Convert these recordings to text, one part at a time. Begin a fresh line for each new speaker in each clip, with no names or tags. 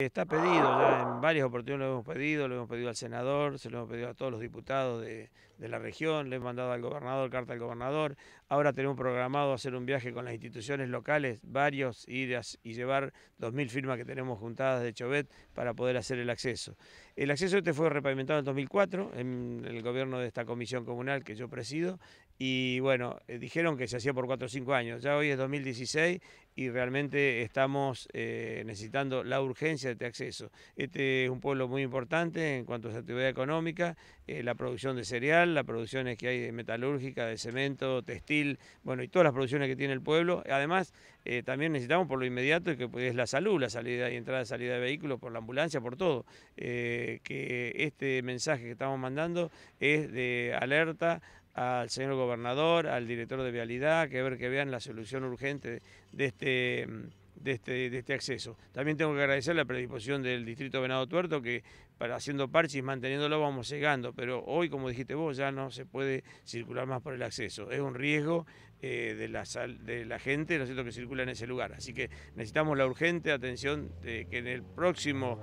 Está pedido, ya en varias oportunidades lo hemos pedido, lo hemos pedido al senador, se lo hemos pedido a todos los diputados de, la región, le hemos mandado al gobernador, carta al gobernador. Ahora tenemos programado hacer un viaje con las instituciones locales, varios, ir y llevar 2.000 firmas que tenemos juntadas de Chovet para poder hacer el acceso. El acceso este fue repavimentado en 2004, en el gobierno de esta comisión comunal que yo presido, y bueno, eh, dijeron que se hacía por 4 o 5 años, ya hoy es 2016 y realmente estamos eh, necesitando la urgencia de este acceso. Este es un pueblo muy importante en cuanto a su actividad económica, eh, la producción de cereal, las producciones que hay de metalúrgica, de cemento, textil, bueno, y todas las producciones que tiene el pueblo. Además, eh, también necesitamos por lo inmediato que pues, es la salud, la salida y entrada y salida de vehículos, por la ambulancia, por todo. Eh, que este mensaje que estamos mandando es de alerta al señor gobernador, al director de vialidad, que ver que vean la solución urgente de este mm, este, de este, acceso. También tengo que agradecer la predisposición del distrito Venado Tuerto, que para haciendo parches y manteniéndolo vamos llegando, pero hoy, como dijiste vos, ya no se puede circular más por el acceso. Es un riesgo eh, de, la sal, de la gente ¿no es cierto? que circula en ese lugar. Así que necesitamos la urgente atención de que en el próximo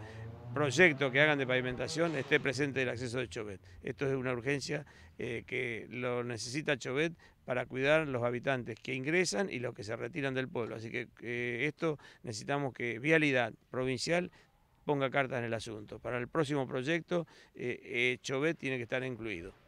proyecto que hagan de pavimentación esté presente el acceso de Chobet. Esto es una urgencia eh, que lo necesita Chobet para cuidar los habitantes que ingresan y los que se retiran del pueblo. Así que eh, esto necesitamos que Vialidad Provincial ponga cartas en el asunto. Para el próximo proyecto, eh, eh Chobet tiene que estar incluido.